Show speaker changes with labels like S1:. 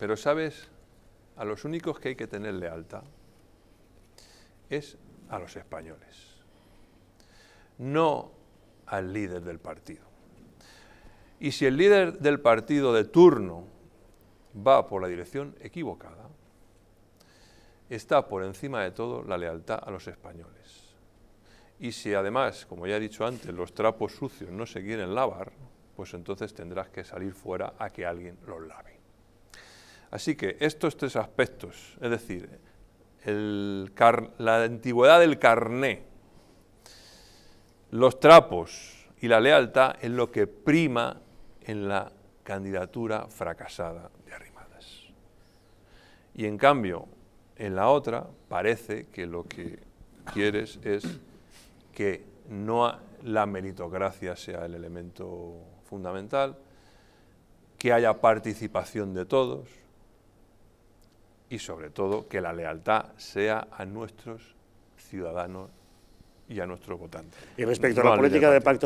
S1: Pero sabes, a los únicos que hay que tener lealtad es a los españoles, no al líder del partido. Y si el líder del partido de turno va por la dirección equivocada, está por encima de todo la lealtad a los españoles. Y si además, como ya he dicho antes, los trapos sucios no se quieren lavar, pues entonces tendrás que salir fuera a que alguien los lave. Así que estos tres aspectos, es decir, la antigüedad del carné, los trapos y la lealtad es lo que prima en la candidatura fracasada de Arrimadas. Y en cambio, en la otra parece que lo que quieres es que no la meritocracia sea el elemento fundamental, que haya participación de todos, y sobre todo que la lealtad sea a nuestros ciudadanos y a nuestros votantes. respecto a la política de